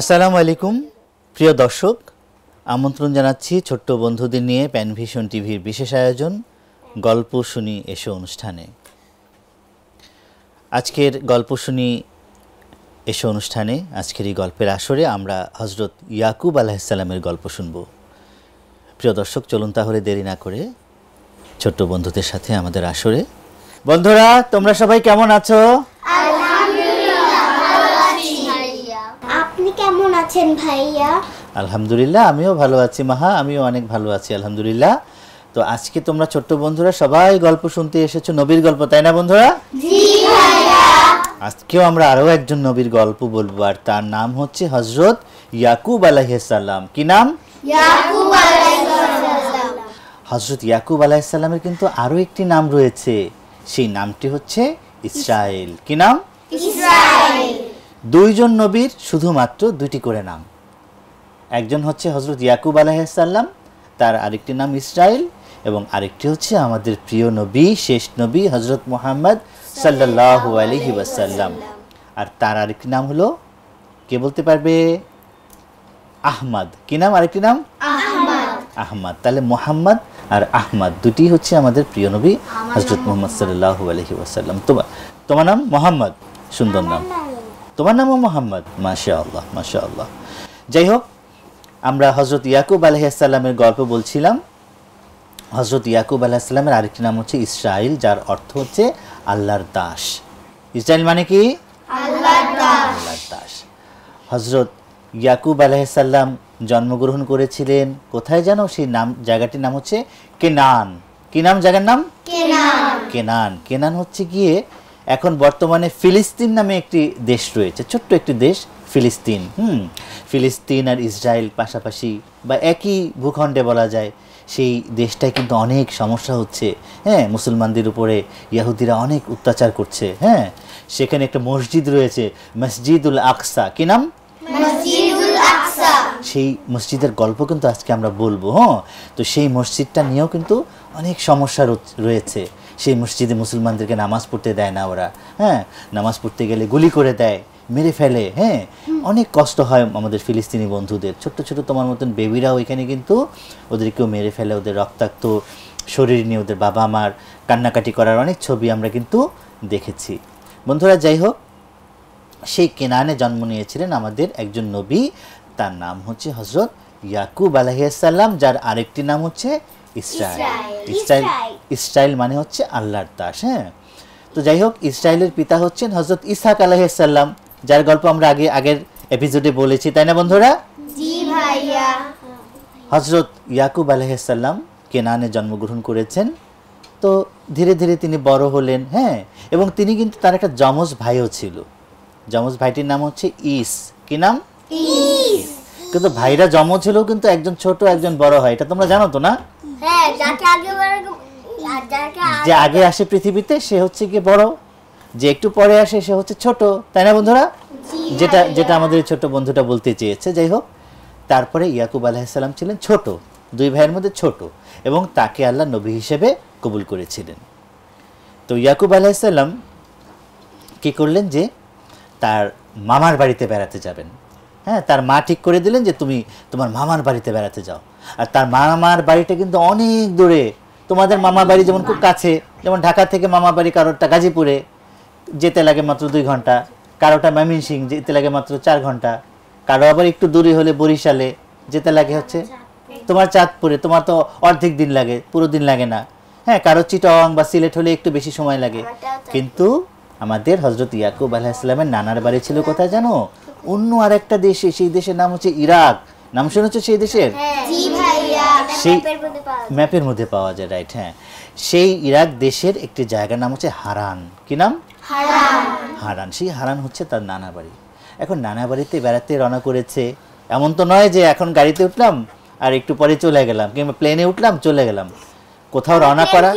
আসসালামু আলাইকুম প্রিয় দর্শক আমন্ত্রণ জানাচ্ছি ছোট্ট বন্ধুদের নিয়ে প্যানভিশন টিভির বিশেষ আয়োজন গল্প শুনি এসো অনুষ্ঠানে আজকের গল্প শুনি এসো অনুষ্ঠানে আজকের এই গল্পের আসরে আমরা হজরত ইয়াকুব আলাহিসাল্লামের গল্প শুনব প্রিয় দর্শক চলুন তাহলে দেরি না করে ছোট্ট বন্ধুদের সাথে আমাদের আসরে বন্ধুরা তোমরা সবাই কেমন আছো আপনি কেমন আছেন ভাইয়া আলহামদুলিল্লাহ আমিও ভালো আছি মাহা আমিও অনেক ভালো আছি আলহামদুলিল্লাহ তো আজকে তোমরা ছোট্ট বন্ধুরা সবাই গল্প শুনতে এসেছো নবীর গল্প তাই না বন্ধুরা আজকেও আমরা আরও একজন নবীর গল্প বলবো আর তার নাম হচ্ছে হজরত ইয়াকুব আলাইসাল্লাম কি নাম হজরত ইয়াকুব আলাইসাল্লামের কিন্তু আরও একটি নাম রয়েছে সেই নামটি হচ্ছে ইসরায়েল কি নাম দুইজন নবীর শুধুমাত্র দুটি করে নাম একজন হচ্ছে হজরত ইয়াকুব আলাহিসাল্লাম তার আরেকটি নাম ইসরায়েল এবং আরেকটি হচ্ছে আমাদের প্রিয় নবী শেষ নবী হজরত মোহাম্মদ সাল্লাহ আলহি ওয়াসাল্লাম আর তার আরেকটি নাম হলো কে বলতে পারবে আহমদ কি নাম আরেকটি নাম আহমদ আহমদ তাহলে মোহাম্মদ আর আহমাদ দুটি হচ্ছে আমাদের প্রিয় নবী হজরত মোহাম্মদ সাল্লাহ আলহি ওয়াসাল্লাম তোমার তোমার নাম মোহাম্মদ সুন্দর নাম তোমার নামও মোহাম্মদ মাশা আল্লাহ মাশা আল্লাহ যাই হোক আমরা হজরত ইয়াকুব আলহিসাল্লামের গল্প বলছিলাম হজরত ইয়াকুব আলাহিসাল্লামের আরেকটি নাম হচ্ছে ইসরায়েল যার অর্থ হচ্ছে আল্লাহর দাস ইসরায়েল মানে কি আল্লাহর দাস হজরত ইয়াকুব আলাহিসাল্লাম জন্মগ্রহণ করেছিলেন কোথায় যেন সেই নাম জায়গাটির নাম হচ্ছে কেনান কি নাম জায়গার নাম কেনান কেনান হচ্ছে গিয়ে এখন বর্তমানে ফিলিস্তিন নামে একটি দেশ রয়েছে ছোট্ট একটি দেশ ফিলিস্তিন হুম ফিলিস্তিন আর ইসরায়েল পাশাপাশি বা একই ভূখণ্ডে বলা যায় সেই দেশটায় কিন্তু অনেক সমস্যা হচ্ছে হ্যাঁ মুসলমানদের উপরে ইয়াহুদিরা অনেক অত্যাচার করছে হ্যাঁ সেখানে একটা মসজিদ রয়েছে মসজিদুল আকসা কি নাম সেই মসজিদের গল্প কিন্তু আজকে আমরা বলবো হ্যাঁ তো সেই মসজিদটা নিয়েও কিন্তু অনেক সমস্যা রয়েছে সেই মসজিদে মুসলমানদেরকে নামাজ পড়তে দেয় না ওরা হ্যাঁ নামাজ পড়তে গেলে গুলি করে দেয় মেরে ফেলে হ্যাঁ অনেক কষ্ট হয় আমাদের ফিলিস্তিনি বন্ধুদের ছোট্ট ছোট তোমার মতন বেবিরা ওইখানে কিন্তু ওদেরকেও মেরে ফেলে ওদের রক্তাক্ত শরীর নিয়ে ওদের বাবা মার কান্নাকাটি করার অনেক ছবি আমরা কিন্তু দেখেছি বন্ধুরা যাই হোক সেই কেনানে জন্ম নিয়েছিলেন আমাদের একজন নবী তার নাম হচ্ছে হজরত ইয়াকুব আলহিয়াসাল্লাম যার আরেকটি নাম হচ্ছে ইসরায়েল ইসরায়েল ইসরায়েল মানে হচ্ছে আল্লাহর দাস হ্যাঁ তো যাই হোক ইসরায়েলের পিতা হচ্ছেন হজরত ইসাক আলহিয়াসাল্লাম যার গল্প আমরা আগে আগের এপিসোডে বলেছি তাই না বন্ধুরা হজরত ইয়াকুব আলহিসাল্লাম কেনানে জন্মগ্রহণ করেছেন তো ধীরে ধীরে তিনি বড় হলেন হ্যাঁ এবং তিনি কিন্তু তার একটা যমজ ভাইও ছিল যমজ ভাইটির নাম হচ্ছে ইস কি নাম কিন্তু ভাইরা জম ছিল কিন্তু একজন ছোট একজন বড় হয় এটা তোমরা জানো তো না হ্যাঁ, যে আগে আসে পৃথিবীতে সে হচ্ছে গিয়ে বড় যে একটু পরে আসে সে হচ্ছে ছোট তাই না বন্ধুরা যেটা যেটা আমাদের ছোট বন্ধুটা বলতে চেয়েছে যাই হোক তারপরে ইয়াকুব আলাহিসাল্লাম ছিলেন ছোট দুই ভাইয়ের মধ্যে ছোট এবং তাকে আল্লাহ নবী হিসেবে কবুল করেছিলেন তো ইয়াকুব আলাহিসাল্লাম কি করলেন যে তার মামার বাড়িতে বেড়াতে যাবেন হ্যাঁ তার মা ঠিক করে দিলেন যে তুমি তোমার মামার বাড়িতে বেড়াতে যাও আর তার মামার বাড়িটা কিন্তু অনেক দূরে তোমাদের মামা বাড়ি যেমন খুব কাছে যেমন ঢাকা থেকে মামা বাড়ি কারোরটা গাজীপুরে যেতে লাগে মাত্র দুই ঘন্টা কারোটা ময়মনসিং যেতে লাগে মাত্র চার ঘন্টা কারো আবার একটু দূরে হলে বরিশালে যেতে লাগে হচ্ছে তোমার চাঁদপুরে তোমার তো অর্ধেক দিন লাগে পুরো দিন লাগে না হ্যাঁ কারো চিটং বা সিলেট হলে একটু বেশি সময় লাগে কিন্তু আমাদের হজরত ইয়াকুব আলাহিসামের নানার বাড়ি ছিল কোথায় জানো অন্য আর একটা দেশে সেই দেশের নাম হচ্ছে ইরাক নাম শুনেছো সেই দেশের হ্যাঁ। সেই হ্যাঁ। ম্যাপের মধ্যে পাওয়া যায় রাইট হ্যাঁ সেই ইরাক দেশের একটি জায়গার নাম হচ্ছে হারান কি নাম হারান সেই হারান হচ্ছে তার নানা বাড়ি এখন নানা বাড়িতে বেড়াতে রওনা করেছে এমন তো নয় যে এখন গাড়িতে উঠলাম আর একটু পরে চলে গেলাম কিংবা প্লেনে উঠলাম চলে গেলাম কোথাও রওনা করা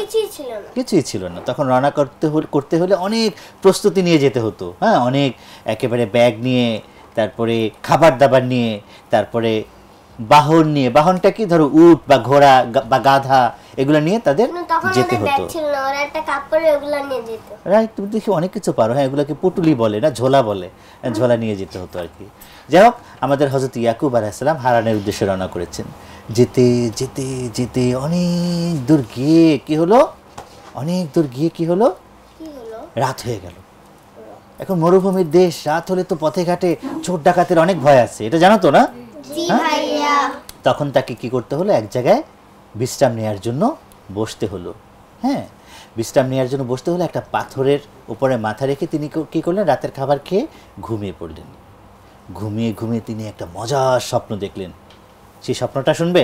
কিছুই ছিল না তখন রওনা করতে করতে হলে অনেক প্রস্তুতি নিয়ে যেতে হতো হ্যাঁ অনেক একেবারে ব্যাগ নিয়ে তারপরে খাবার দাবার নিয়ে তারপরে বাহন নিয়ে বাহনটা কি ধরো উট বা ঘোড়া বা গাধা এগুলো নিয়ে তাদের যেতে হতো তুমি দেখি অনেক কিছু পারো হ্যাঁ এগুলোকে পুটুলি বলে না ঝোলা বলে ঝোলা নিয়ে যেতে হতো আর কি যাই হোক আমাদের হজরত ইয়াকুব আলাইসালাম হারানের উদ্দেশ্যে রওনা করেছেন যেতে যেতে যেতে অনেক দূর গিয়ে কি হলো অনেক দূর গিয়ে কি হলো রাত হয়ে গেল এখন মরুভূমির দেশ রাত হলে তো পথে ঘাটে চোর ডাকাতের অনেক ভয় আছে এটা জানো তো না হ্যাঁ? তখন তাকে কি করতে হলো এক জায়গায় বিশ্রাম নেওয়ার জন্য বসতে হলো হ্যাঁ বিশ্রাম নেওয়ার জন্য বসতে হলো একটা পাথরের উপরে মাথা রেখে তিনি কি করলেন রাতের খাবার খেয়ে ঘুমিয়ে পড়লেন ঘুমিয়ে ঘুমিয়ে তিনি একটা মজার স্বপ্ন দেখলেন সে স্বপ্নটা শুনবে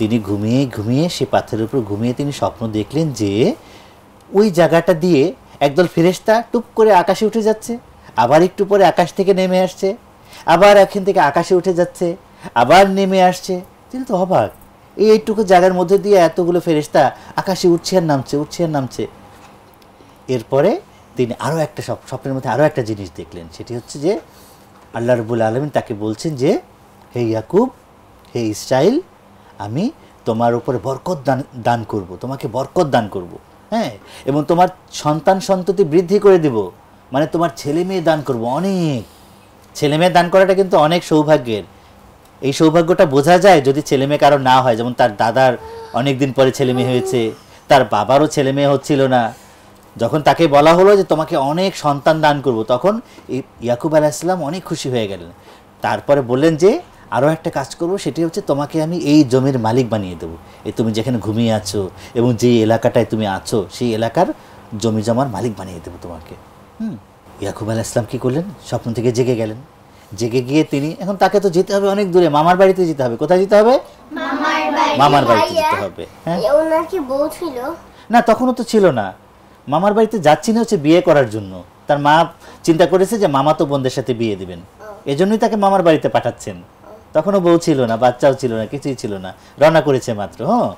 তিনি ঘুমিয়ে ঘুমিয়ে সে পাথরের উপর ঘুমিয়ে তিনি স্বপ্ন দেখলেন যে ওই জায়গাটা দিয়ে একদল ফেরেস্তা টুপ করে আকাশে উঠে যাচ্ছে আবার একটু পরে আকাশ থেকে নেমে আসছে আবার এখান থেকে আকাশে উঠে যাচ্ছে আবার নেমে আসছে তিনি তো অবাক এইটুকু জায়গার মধ্যে দিয়ে এতগুলো ফেরিস্তা আকাশে উঠছে আর নামছে উঠছে আর নামছে এরপরে তিনি আরও একটা স্বপ্নের মধ্যে আরও একটা জিনিস দেখলেন সেটি হচ্ছে যে আল্লাহ রবুল আলমিন তাকে বলছেন যে হে ইয়াকুব হে ইসরায়েল আমি তোমার উপরে বরকত দান দান করব তোমাকে বরকত দান করবো হ্যাঁ এবং তোমার সন্তান সন্ততি বৃদ্ধি করে দেব মানে তোমার ছেলে মেয়ে দান করব অনেক ছেলে মেয়ে দান করাটা কিন্তু অনেক সৌভাগ্যের এই সৌভাগ্যটা বোঝা যায় যদি ছেলে মেয়ে কারো না হয় যেমন তার দাদার অনেক দিন পরে ছেলে মেয়ে হয়েছে তার বাবারও ছেলে মেয়ে হচ্ছিল না যখন তাকে বলা হলো যে তোমাকে অনেক সন্তান দান করব তখন ইয়াকুব আলাহিসাল্লাম অনেক খুশি হয়ে গেলেন তারপরে বললেন যে আরও একটা কাজ করব সেটি হচ্ছে তোমাকে আমি এই জমির মালিক বানিয়ে দেবো এ তুমি যেখানে ঘুমিয়ে আছো এবং যে এলাকাটায় তুমি আছো সেই এলাকার জমি জমার মালিক বানিয়ে দেবো তোমাকে হুম ইয়াকুব আল ইসলাম কী করলেন স্বপ্ন থেকে জেগে গেলেন জেগে গিয়ে তিনি এখন তাকে তো যেতে হবে অনেক দূরে মামার বাড়িতে যেতে হবে কোথায় যেতে হবে মামার বাড়িতে যেতে হবে হ্যাঁ না তখনও তো ছিল না মামার বাড়িতে যাচ্ছি না হচ্ছে বিয়ে করার জন্য তার মা চিন্তা করেছে যে মামা তো বোনদের সাথে বিয়ে দেবেন এজন্যই তাকে মামার বাড়িতে পাঠাচ্ছেন তখনও বউ ছিল না বাচ্চাও ছিল না কিছুই ছিল না রান্না করেছে মাত্র হ্যাঁ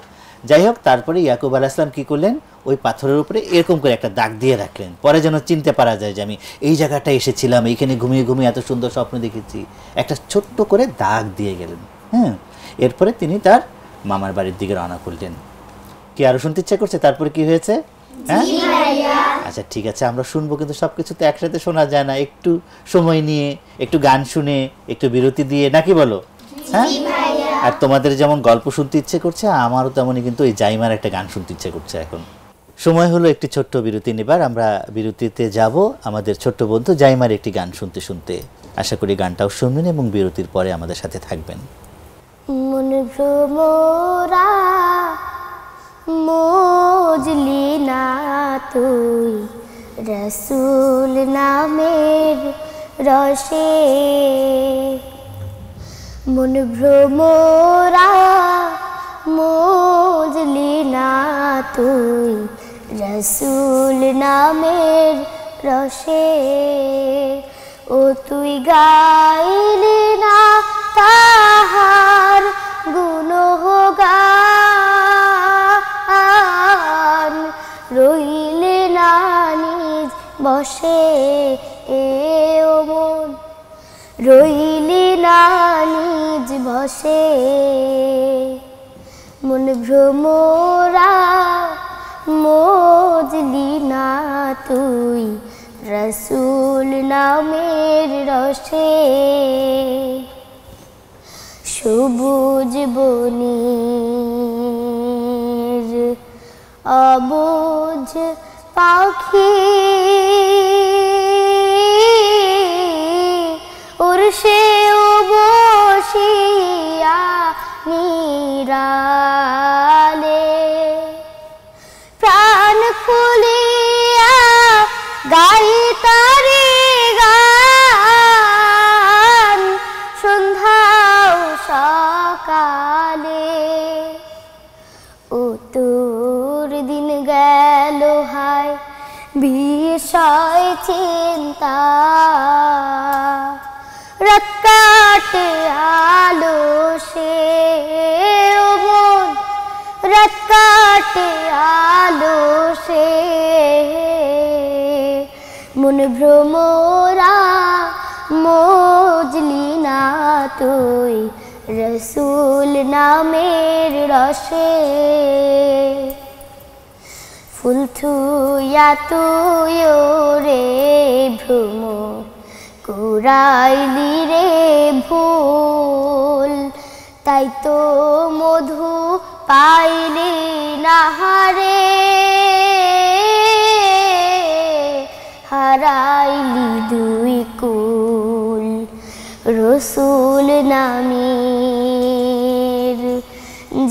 যাই হোক তারপরে ইয়াকুব আল ইসলাম কী করলেন ওই পাথরের উপরে এরকম করে একটা দাগ দিয়ে রাখলেন পরে যেন চিনতে পারা যায় যে আমি এই জায়গাটা এসেছিলাম এইখানে ঘুমিয়ে ঘুমিয়ে এত সুন্দর স্বপ্ন দেখেছি একটা ছোট্ট করে দাগ দিয়ে গেলেন হ্যাঁ এরপরে তিনি তার মামার বাড়ির দিকে রওনা করলেন কি আরও শুনতে ইচ্ছা করছে তারপরে কি হয়েছে হ্যাঁ আচ্ছা ঠিক আছে আমরা শুনবো কিন্তু সব তো একসাথে শোনা যায় না একটু সময় নিয়ে একটু গান শুনে একটু বিরতি দিয়ে নাকি বলো হ্যাঁ আর তোমাদের যেমন গল্প শুনতে ইচ্ছে করছে আমারও তেমনই কিন্তু এই জাইমার একটা গান শুনতে ইচ্ছে করছে এখন সময় হলো একটি ছোট্ট বিরতি নেবার আমরা বিরতিতে যাব আমাদের ছোট্ট বন্ধু জাইমার একটি গান শুনতে শুনতে আশা করি গানটাও শুনবেন এবং বিরতির পরে আমাদের সাথে থাকবেন মন ভ্রমরা মজলি না তুই রসুল নামের রসে মন ভ্রমরা মজলি না তুই রসুল নামের রসে ও তুই গাইলি না তাহার গুণ হোগা বসে এ মন রইলি না নিজ বসে মন ভ্রমরা মজলি না তুই রসুল নামের রসে সবুজ বনির অবুঝ পাখি উর্ষে বসিয়া নীরা के आलो से मन মজলি না তুই রসুল নামের রসে ফুল থুয়া তুই রে ভ্রম কুরাইলি রে ভুল তাই তো মধুর পাইলি নাহারে হারাইলি দুই কুল রসুল নামের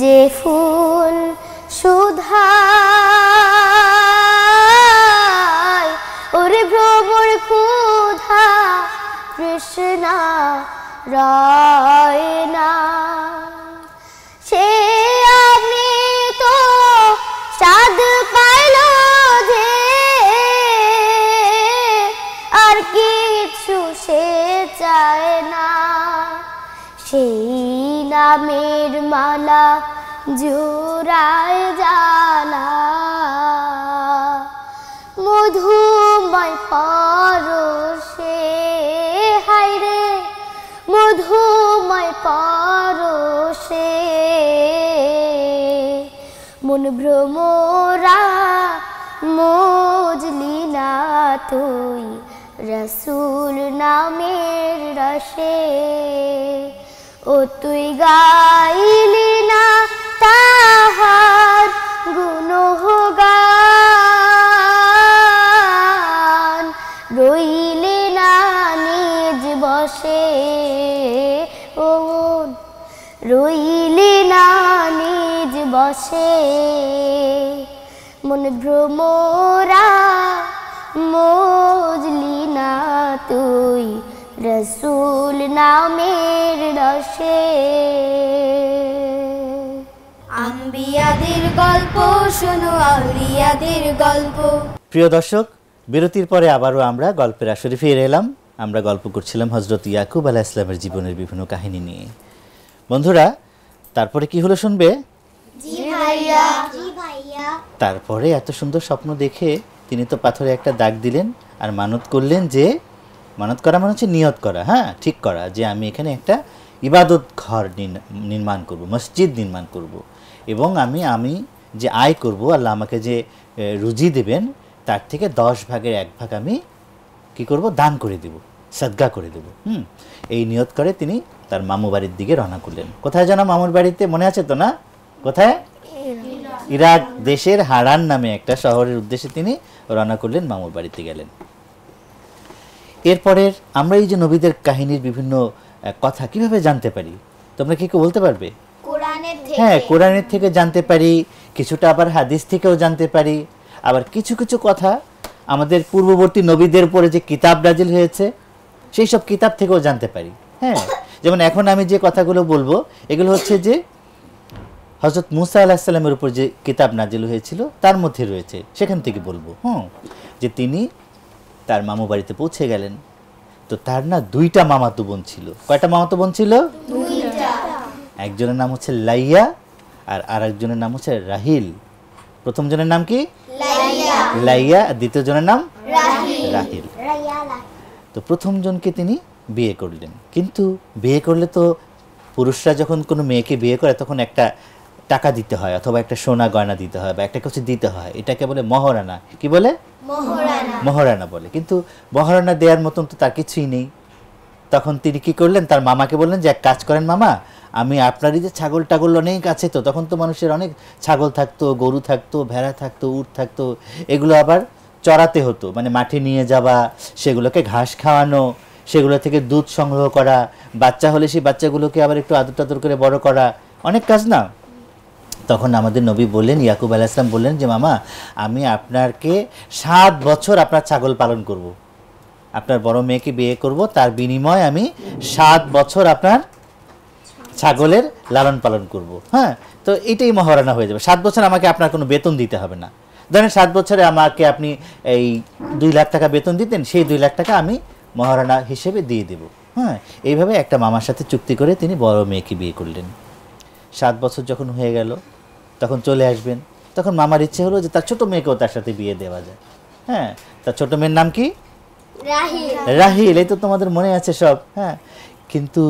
যে ফুল ভ্রমরা মজলি না তুই রসুল নামের রসে ও তুই গাইল বসে মন ভ্রমরা মজলি না তুই রসুল নামের রসে আম্বিয়াদের গল্প শোনো আউলিয়াদের গল্প প্রিয় দর্শক বিরতির পরে আবারও আমরা গল্পের আসরে ফিরে এলাম আমরা গল্প করছিলাম হজরত ইয়াকুব আলাহ ইসলামের জীবনের বিভিন্ন কাহিনী নিয়ে বন্ধুরা তারপরে কি হলো শুনবে তারপরে এত সুন্দর স্বপ্ন দেখে তিনি তো পাথরে একটা দাগ দিলেন আর মানত করলেন যে মানত করা মানে হচ্ছে নিয়ত করা হ্যাঁ ঠিক করা যে আমি এখানে একটা ইবাদত ঘর নির্মাণ করব মসজিদ নির্মাণ করব এবং আমি আমি যে আয় করব আল্লাহ আমাকে যে রুজি দেবেন তার থেকে দশ ভাগের এক ভাগ আমি কি করব দান করে দেব সদ্গা করে দেব হুম এই নিয়ত করে তিনি তার মামু বাড়ির দিকে রওনা করলেন কোথায় যেন মামুর বাড়িতে মনে আছে তো না কোথায় ইরাক দেশের হারান নামে একটা শহরের উদ্দেশ্যে তিনি রওনা করলেন মামুর বাড়িতে গেলেন এরপরের আমরা এই যে নবীদের কাহিনীর বিভিন্ন কথা কিভাবে জানতে পারি তোমরা কি কেউ বলতে পারবে হ্যাঁ কোরআনের থেকে জানতে পারি কিছুটা আবার হাদিস থেকেও জানতে পারি আবার কিছু কিছু কথা আমাদের পূর্ববর্তী নবীদের উপরে যে কিতাব নাজিল হয়েছে সেই সব কিতাব থেকেও জানতে পারি হ্যাঁ যেমন এখন আমি যে কথাগুলো বলবো এগুলো হচ্ছে যে হজরত মুসা আলাহিসাল্লামের উপর যে কিতাব নাজিল হয়েছিল তার মধ্যে রয়েছে সেখান থেকে বলবো হুম যে তিনি তার মামু বাড়িতে পৌঁছে গেলেন তো তার না দুইটা মামাতো বোন ছিল কয়টা মামাতো বোন ছিল একজনের নাম হচ্ছে লাইয়া আর আর একজনের নাম হচ্ছে রাহিল প্রথম জনের নাম কি লাইয়া আর দ্বিতীয় জনের নাম রাহিল তো প্রথম জনকে তিনি বিয়ে করলেন কিন্তু বিয়ে করলে তো পুরুষরা যখন কোনো মেয়েকে বিয়ে করে তখন একটা টাকা দিতে হয় অথবা একটা সোনা গয়না দিতে হয় বা একটা কিছু দিতে হয় এটাকে বলে মহারানা কি বলে মহারানা বলে কিন্তু মহারানা দেওয়ার মতন তো তার কিছুই নেই তখন তিনি কি করলেন তার মামাকে বললেন যে এক কাজ করেন মামা আমি আপনারই যে ছাগল টাগল অনেক আছে তো তখন তো মানুষের অনেক ছাগল থাকতো গরু থাকতো ভেড়া থাকতো উট থাকতো এগুলো আবার চড়াতে হতো মানে মাঠে নিয়ে যাওয়া সেগুলোকে ঘাস খাওয়ানো সেগুলো থেকে দুধ সংগ্রহ করা বাচ্চা হলে সেই বাচ্চাগুলোকে আবার একটু আদর টাদর করে বড় করা অনেক কাজ না তখন আমাদের নবী বললেন ইয়াকুব আলাইসলাম বললেন যে মামা আমি আপনাকে সাত বছর আপনার ছাগল পালন করব। আপনার বড় মেয়েকে বিয়ে করব তার বিনিময়ে আমি সাত বছর আপনার ছাগলের লালন পালন করব। হ্যাঁ তো এটাই মহারানা হয়ে যাবে সাত বছর আমাকে আপনার কোনো বেতন দিতে হবে না ধরেন সাত বছরে আমাকে আপনি এই দুই লাখ টাকা বেতন দিতেন সেই দুই লাখ টাকা আমি মহারানা হিসেবে দিয়ে দেব হ্যাঁ এইভাবে একটা মামার সাথে চুক্তি করে তিনি বড় মেয়েকে বিয়ে করলেন সাত বছর যখন হয়ে গেল তখন চলে আসবেন তখন মামার ইচ্ছে হলো যে তার ছোট মেয়েকেও তার সাথে বিয়ে দেওয়া যায় হ্যাঁ তার ছোট মেয়ের নাম কি রাহিল এই তো তোমাদের মনে আছে সব হ্যাঁ কিন্তু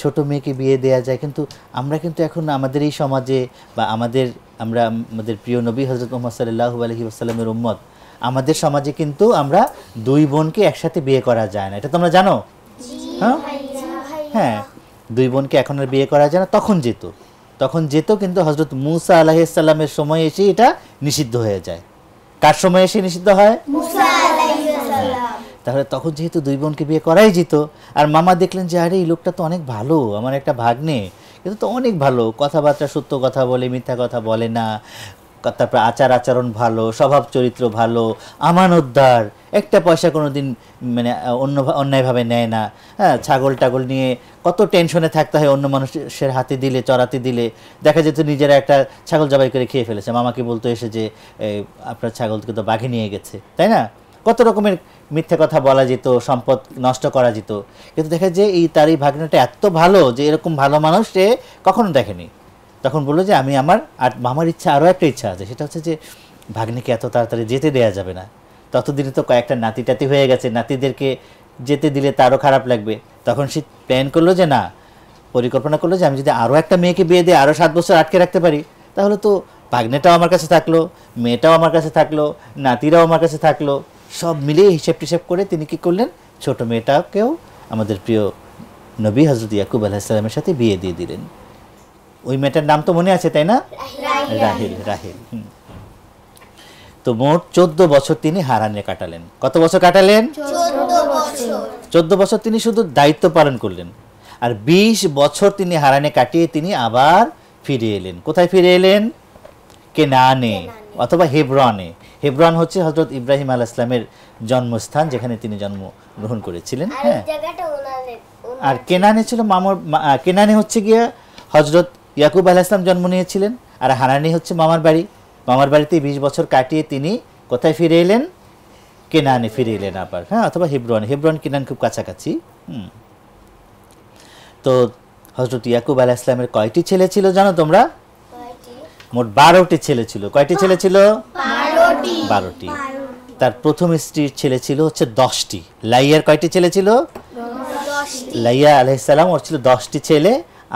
ছোট মেয়েকে বিয়ে দেওয়া যায় কিন্তু আমরা কিন্তু এখন আমাদের এই সমাজে বা আমাদের আমরা আমাদের প্রিয় নবী হজরত মোহাম্মদ সাল্লাহ আলহি আসাল্লামের উম্মত আমাদের সমাজে কিন্তু আমরা দুই বোনকে একসাথে বিয়ে করা যায় না এটা তোমরা জানো হ্যাঁ হ্যাঁ দুই বোনকে এখন আর বিয়ে করা যায় না তখন যেত তখন যেত কিন্তু হজরত মুসা আলাহিসাল্লামের সময় এসে এটা নিষিদ্ধ হয়ে যায় কার সময় এসে নিষিদ্ধ হয় তাহলে তখন যেহেতু দুই বোনকে বিয়ে করাই যেত আর মামা দেখলেন যে আরে এই লোকটা তো অনেক ভালো আমার একটা ভাগ্নে কিন্তু তো অনেক ভালো কথাবার্তা সত্য কথা বলে মিথ্যা কথা বলে না তারপরে আচার আচরণ ভালো স্বভাব চরিত্র ভালো আমান উদ্ধার একটা পয়সা কোনো দিন মানে অন্য অন্যায়ভাবে নেয় না হ্যাঁ ছাগল টাগল নিয়ে কত টেনশনে থাকতে হয় অন্য মানুষের হাতে দিলে চড়াতে দিলে দেখা যেত নিজেরা একটা ছাগল জবাই করে খেয়ে ফেলেছে মামাকে বলতো এসে যে আপনার ছাগলকে তো বাঘে নিয়ে গেছে তাই না কত রকমের মিথ্যে কথা বলা যেত সম্পদ নষ্ট করা যেত কিন্তু দেখা যে এই তার এই ভাগ্নাটা এত ভালো যে এরকম ভালো মানুষ সে কখনো দেখেনি তখন বললো যে আমি আমার আর মামার ইচ্ছা আরও একটা ইচ্ছা আছে সেটা হচ্ছে যে ভাগ্নিকে এত তাড়াতাড়ি যেতে দেয়া যাবে না ততদিনে তো কয়েকটা নাতি টাতি হয়ে গেছে নাতিদেরকে যেতে দিলে তারও খারাপ লাগবে তখন সে প্ল্যান করলো যে না পরিকল্পনা করলো যে আমি যদি আরও একটা মেয়েকে বিয়ে দিয়ে আরও সাত বছর আটকে রাখতে পারি তাহলে তো ভাগ্নেটাও আমার কাছে থাকলো মেয়েটাও আমার কাছে থাকলো নাতিরাও আমার কাছে থাকলো সব মিলে হিসেব টিসেব করে তিনি কি করলেন ছোট মেয়েটাকেও আমাদের প্রিয় নবী হজরত ইয়াকুব আলাহিসাল্লামের সাথে বিয়ে দিয়ে দিলেন ওই মেয়েটার নাম তো মনে আছে তাই না রাহিল রাহিল তো মোট চোদ্দ বছর তিনি হারানে কাটালেন কত বছর কাটালেন চোদ্দ বছর তিনি শুধু দায়িত্ব পালন করলেন আর ২০ বছর তিনি হারানে কাটিয়ে তিনি আবার ফিরে এলেন কোথায় ফিরে এলেন কেনানে অথবা হেব্রনে হেব্রন হচ্ছে হজরত ইব্রাহিম আল ইসলামের জন্মস্থান যেখানে তিনি জন্ম গ্রহণ করেছিলেন হ্যাঁ আর কেনানে ছিল মামর কেনানে হচ্ছে গিয়া হজরত ইয়াকুব আলাহ ইসলাম জন্ম নিয়েছিলেন আর হানানি হচ্ছে মামার বাড়ি মামার বাড়িতে বিশ বছর কাটিয়ে তিনি কোথায় ফিরে এলেন কেনানে ফিরে এলেন আবার হ্যাঁ অথবা হিব্রন হিব্রন কেনান খুব কাছাকাছি হুম তো হজরত ইয়াকুব আলাহ ইসলামের কয়টি ছেলে ছিল জানো তোমরা মোট বারোটি ছেলে ছিল কয়টি ছেলে ছিল বারোটি তার প্রথম স্ত্রীর ছেলে ছিল হচ্ছে দশটি লাইয়ার কয়টি ছেলে ছিল লাইয়া আলাইসাল্লাম ওর ছিল দশটি ছেলে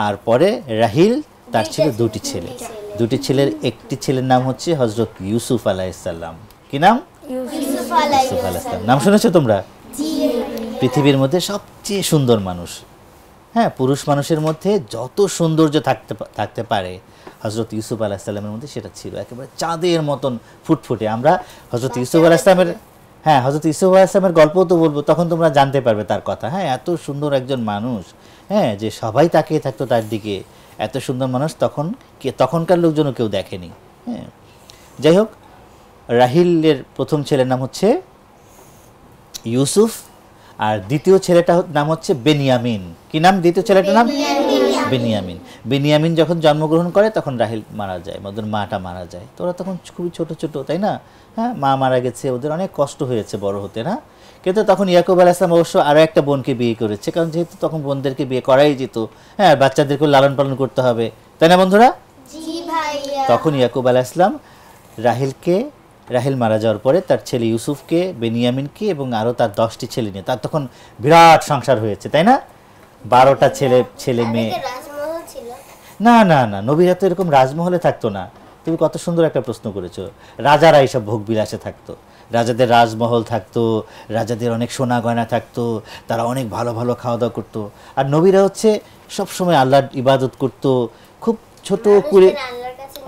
আর পরে রাহিল তার ছিল দুটি ছেলে দুটি ছেলের একটি ছেলের নাম হচ্ছে হজরত ইউসুফ আলাইসাল্লাম কি নাম ইউসুফ আলাইসাল্লাম নাম শুনেছো তোমরা পৃথিবীর মধ্যে সবচেয়ে সুন্দর মানুষ হ্যাঁ পুরুষ মানুষের মধ্যে যত সৌন্দর্য থাকতে থাকতে পারে হজরত ইউসুফ আলাহিসাল্লামের মধ্যে সেটা ছিল একেবারে চাঁদের মতন ফুটফুটে আমরা হজরত ইউসুফ আলাহিসামের হ্যাঁ হজরত ইউসুফ আলাহিসামের গল্পও তো বলবো তখন তোমরা জানতে পারবে তার কথা হ্যাঁ এত সুন্দর একজন মানুষ হ্যাঁ যে সবাই তাকিয়ে থাকতো তার দিকে এত সুন্দর মানুষ তখন তখনকার লোকজনও কেউ দেখেনি হ্যাঁ যাই হোক রাহিলের প্রথম ছেলের নাম হচ্ছে ইউসুফ আর দ্বিতীয় ছেলেটা নাম হচ্ছে বেনিয়ামিন কি নাম দ্বিতীয় ছেলেটার নাম বেনিয়ামিন বেনিয়ামিন যখন জন্মগ্রহণ করে তখন রাহিল মারা যায় ওদের মাটা মারা যায় তো ওরা তখন খুবই ছোট ছোট তাই না হ্যাঁ মা মারা গেছে ওদের অনেক কষ্ট হয়েছে বড় হতে না কিন্তু তখন ইয়াকুব আল ইসলাম অবশ্য আরও একটা বোনকে বিয়ে করেছে কারণ যেহেতু তখন বোনদেরকে বিয়ে করাই যেত হ্যাঁ বাচ্চাদেরকেও লালন পালন করতে হবে তাই না বন্ধুরা তখন ইয়াকুব আল ইসলাম রাহিলকে রাহিল মারা যাওয়ার পরে তার ছেলে ইউসুফকে বেনিয়ামিনকে এবং আরও তার দশটি ছেলে নিয়ে তার তখন বিরাট সংসার হয়েছে তাই না বারোটা ছেলে ছেলে মেয়ে না না না নবীরা তো এরকম রাজমহলে থাকতো না তুমি কত সুন্দর একটা প্রশ্ন করেছো রাজারা এইসব ভোগ বিলাসে থাকতো রাজাদের রাজমহল থাকতো রাজাদের অনেক সোনা গয়না থাকতো তারা অনেক ভালো ভালো খাওয়া দাওয়া করতো আর নবীরা হচ্ছে সবসময় আল্লাহর ইবাদত করতো খুব ছোট করে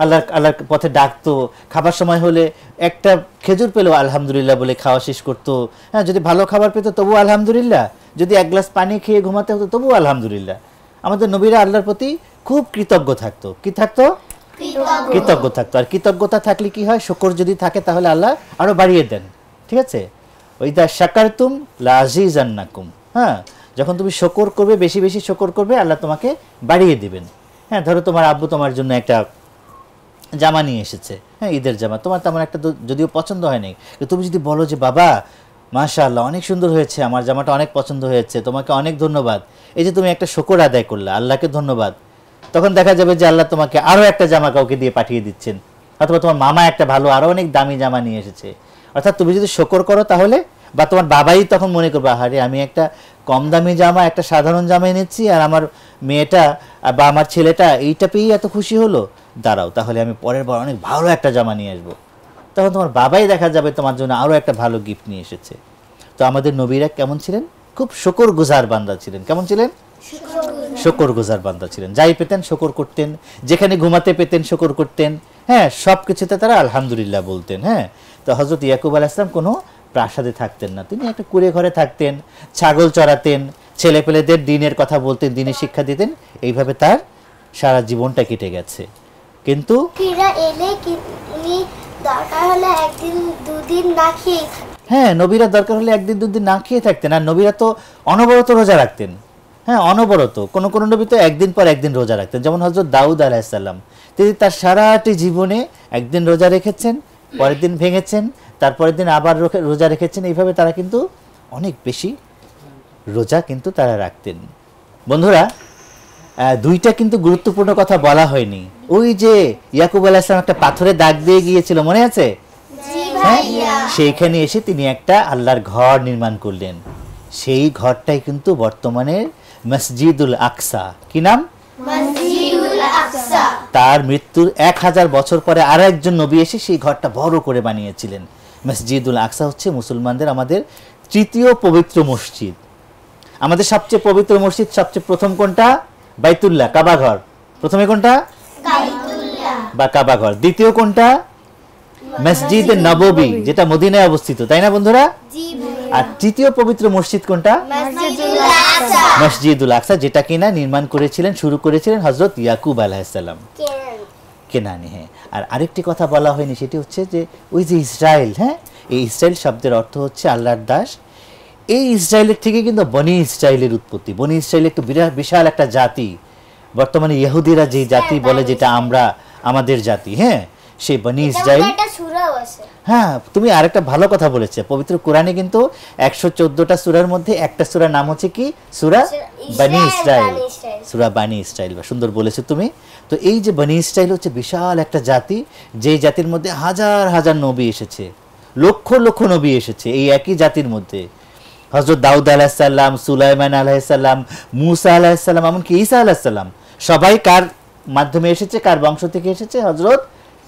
আল্লাহ আল্লাহর পথে ডাকতো খাবার সময় হলে একটা খেজুর পেলেও আলহামদুলিল্লাহ বলে খাওয়া শেষ করতো হ্যাঁ যদি ভালো খাবার পেতো তবু আলহামদুলিল্লাহ যদি এক গ্লাস পানি খেয়ে ঘুমাতে হতো তবু আলহামদুলিল্লাহ আমাদের নবীরা আল্লাহর প্রতি খুব কৃতজ্ঞ থাকতো কি থাকতো কৃতজ্ঞ থাকতো আর কৃতজ্ঞতা থাকলে কি হয় শকর যদি থাকে তাহলে আল্লাহ আরো বাড়িয়ে দেন ঠিক আছে ওই দা শাকারতুম লাজিজান্নাকুম হ্যাঁ যখন তুমি শকর করবে বেশি বেশি শকর করবে আল্লাহ তোমাকে বাড়িয়ে দিবেন হ্যাঁ ধরো তোমার আব্বু তোমার জন্য একটা জামা নিয়ে এসেছে হ্যাঁ ঈদের জামা তোমার তেমন একটা যদিও পছন্দ হয়নি তুমি যদি বলো যে বাবা মাশাআল্লাহ অনেক সুন্দর হয়েছে আমার জামাটা অনেক পছন্দ হয়েছে তোমাকে অনেক ধন্যবাদ এই যে তুমি একটা শকর আদায় করলে আল্লাহকে ধন্যবাদ তখন দেখা যাবে যে আল্লাহ তোমাকে আরও একটা জামা কাউকে দিয়ে পাঠিয়ে দিচ্ছেন অথবা তোমার মামা একটা ভালো আরও অনেক দামি জামা নিয়ে এসেছে অর্থাৎ তুমি যদি শকর করো তাহলে বা তোমার বাবাই তখন মনে করবে আহারে আমি একটা কম দামি জামা একটা সাধারণ জামা এনেছি আর আমার মেয়েটা বা আমার ছেলেটা এইটা পেয়েই এত খুশি হলো দাঁড়াও তাহলে আমি পরের বার অনেক ভালো একটা জামা নিয়ে আসবো তখন তোমার বাবাই দেখা যাবে তোমার জন্য আরও একটা ভালো গিফট নিয়ে এসেছে তো আমাদের নবীরা কেমন ছিলেন খুব শকর গুজার বান্দা ছিলেন কেমন ছিলেন শকর গুজার বান্দা ছিলেন যাই পেতেন শকর করতেন যেখানে ঘুমাতে পেতেন শকর করতেন হ্যাঁ সব কিছুতে তারা আলহামদুলিল্লাহ বলতেন হ্যাঁ তো হজরত ইয়াকুব আল ইসলাম কোনো প্রাসাদে থাকতেন না তিনি একটা কুড়ে ঘরে থাকতেন ছাগল চড়াতেন ছেলেপেলেদের দিনের কথা বলতেন দিনে শিক্ষা দিতেন এইভাবে তার সারা জীবনটা কেটে গেছে কিন্তু হ্যাঁ নবীরা দরকার হলে একদিন দুদিন না খেয়ে থাকতেন আর নবীরা তো অনবরত রোজা রাখতেন হ্যাঁ অনবরত কোনো কোনো নবী তো একদিন পর একদিন রোজা রাখতেন যেমন হজরত দাউদ আলাহিসাল্লাম তিনি তার সারাটি জীবনে একদিন রোজা রেখেছেন পরের দিন ভেঙেছেন তারপরের দিন আবার রোজা রেখেছেন এইভাবে তারা কিন্তু অনেক বেশি রোজা কিন্তু তারা রাখতেন বন্ধুরা দুইটা কিন্তু গুরুত্বপূর্ণ কথা বলা হয়নি ওই যে ইয়াকুব আলাহিসাম একটা পাথরে দাগ দিয়ে গিয়েছিল মনে আছে হ্যাঁ সেইখানে এসে তিনি একটা আল্লাহর ঘর নির্মাণ করলেন সেই ঘরটাই কিন্তু বর্তমানে মসজিদুল আকসা কি নাম তার মৃত্যুর এক হাজার বছর পরে আর একজন নবী এসে সেই ঘরটা বড় করে বানিয়েছিলেন মসজিদুল আকসা হচ্ছে মুসলমানদের আমাদের তৃতীয় পবিত্র মসজিদ আমাদের সবচেয়ে পবিত্র মসজিদ সবচেয়ে প্রথম কোনটা বাইতুল্লাহ কাবাঘর প্রথমে কোনটা বা কাবাঘর দ্বিতীয় কোনটা মসজিদ নববী যেটা মদিনায় অবস্থিত তাই না বন্ধুরা আর তৃতীয় পবিত্র মসজিদ কোনটা মসজিদুল আকসা যেটা কিনা নির্মাণ করেছিলেন শুরু করেছিলেন হজরত ইয়াকুব আলাহিসাল্লাম কেনানি হ্যাঁ আর আরেকটি কথা বলা হয়নি সেটি হচ্ছে যে ওই যে ইসরায়েল হ্যাঁ এই ইসরায়েল শব্দের অর্থ হচ্ছে আল্লাহর দাস এই ইসরায়েলের থেকে কিন্তু বনি ইসরায়েলের উৎপত্তি বনি ইসরায়েল একটা বিরাট বিশাল একটা জাতি বর্তমানে ইহুদিরা যে জাতি বলে হ্যাঁ, যেটা আমরা আমাদের জাতি হ্যাঁ সে বনি ইসরায়েল হ্যাঁ তুমি আরেকটা ভালো কথা বলেছো পবিত্র কোরআনে কিন্তু একশো চোদ্দটা সুরার মধ্যে একটা সুরার নাম হচ্ছে কি সুরা বানি ইসরায়েল সুরা বানি ইসরায়েল বা সুন্দর বলেছো তুমি তো এই যে বানি ইসরায়েল হচ্ছে বিশাল একটা জাতি যে জাতির মধ্যে হাজার হাজার নবী এসেছে লক্ষ লক্ষ নবী এসেছে এই একই জাতির মধ্যে হজরত দাউদ আলাহিসাল্লাম সুলাইমান আলাহিসাল্লাম মুসা আলাহিসাল্লাম এমনকি ঈসা আলাহিসাল্লাম সবাই কার মাধ্যমে এসেছে কার বংশ থেকে এসেছে হজরত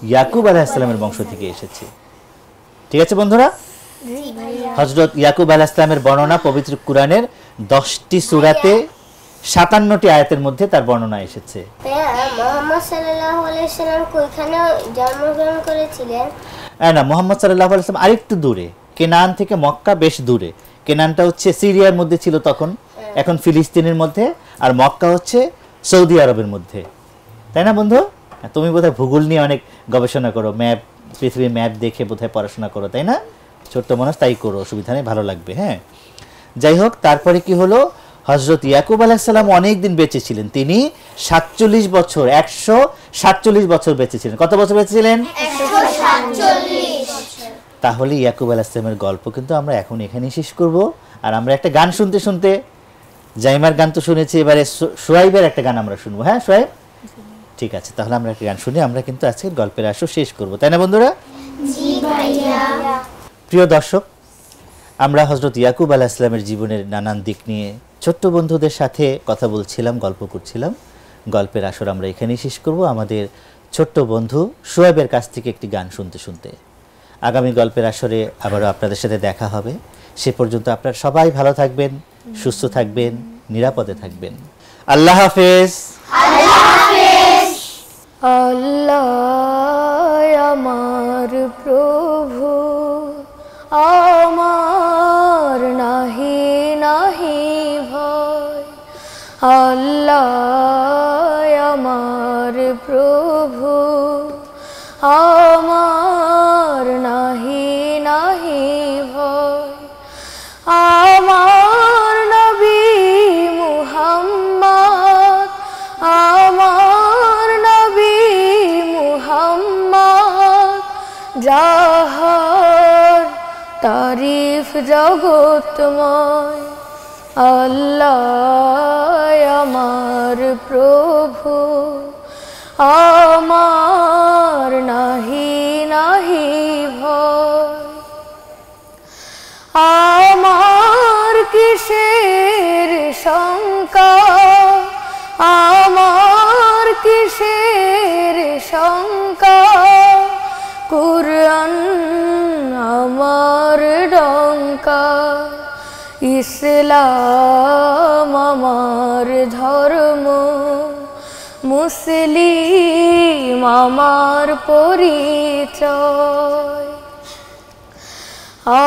ইয়াকুব আলাহিসাল্লামের বংশ থেকে এসেছে ঠিক আছে বন্ধুরা হজরত ইয়াকুব আলাহিসাল্লামের বর্ণনা পবিত্র কুরআনের দশটি সুরাতে সাতান্নটি আয়াতের মধ্যে তার বর্ণনা এসেছে হ্যাঁ না মোহাম্মদ সাল্লাহ আলাইসলাম আরেকটু দূরে কেনান থেকে মক্কা বেশ দূরে কেনানটা হচ্ছে সিরিয়ার মধ্যে ছিল তখন হ্যাঁ। এখন ফিলিস্তিনের মধ্যে আর মক্কা হচ্ছে সৌদি আরবের মধ্যে তাই না বন্ধু হ্যাঁ, তুমি বোধহয় ভূগোল নিয়ে অনেক গবেষণা করো ম্যাপ পৃথিবীর ম্যাপ দেখে বোধহয় পড়াশোনা করো তাই না ছোট্ট মানুষ তাই করো অসুবিধা নেই ভালো লাগবে হ্যাঁ যাই হোক তারপরে কি হলো হজরত ইয়াকুব আলাহিসাল্লাম অনেক দিন বেঁচে ছিলেন তিনি সাতচল্লিশ বছর একশো সাতচল্লিশ বছর বেঁচে ছিলেন কত বছর বেঁচে ছিলেন তাহলে ইয়াকুব আলাহিসামের গল্প কিন্তু আমরা এখন এখানেই শেষ করব আর আমরা একটা গান শুনতে শুনতে জাইমার গান তো শুনেছি এবারে সোয়াইবের একটা গান আমরা শুনবো হ্যাঁ সোয়াইব ঠিক আছে তাহলে আমরা একটা গান শুনি আমরা কিন্তু আজকের গল্পের আসর শেষ করব তাই না বন্ধুরা প্রিয় দর্শক আমরা হজরত ইয়াকুব আলাহ ইসলামের জীবনের নানান দিক নিয়ে ছোট্ট বন্ধুদের সাথে কথা বলছিলাম গল্প করছিলাম গল্পের আসর আমরা এখানেই শেষ করব আমাদের ছোট্ট বন্ধু সোয়েবের কাছ থেকে একটি গান শুনতে শুনতে আগামী গল্পের আসরে আবারও আপনাদের সাথে দেখা হবে সে পর্যন্ত আপনারা সবাই ভালো থাকবেন সুস্থ থাকবেন নিরাপদে থাকবেন আল্লাহ হাফেজ আল্লাহ আল্লাহ আমার প্রভু আমার নাহি নাহি ভয় আল্লাহ আরিফ জগতময় আল্লাহ আমার প্রভু আমার নাহি নাহি আমার কিসের শঙ্কা আমার কিসের শঙ্কা ইসলাম আমার ধর্ম মুসলিম আমার পরিচয় আ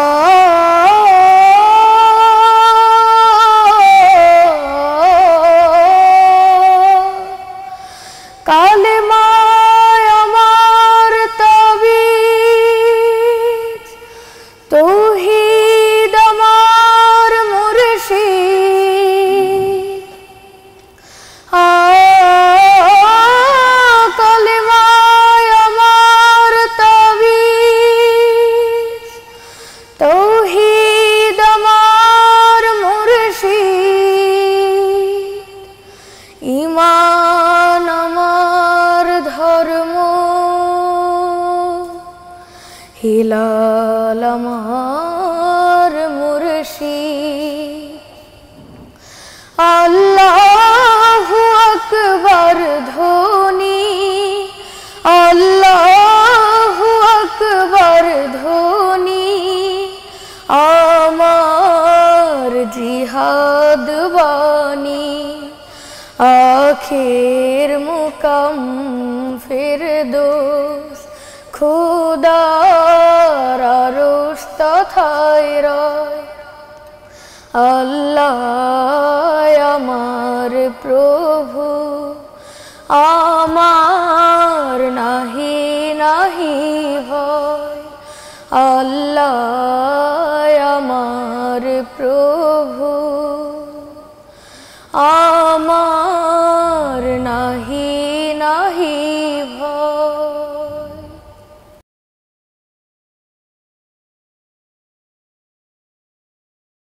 Okay.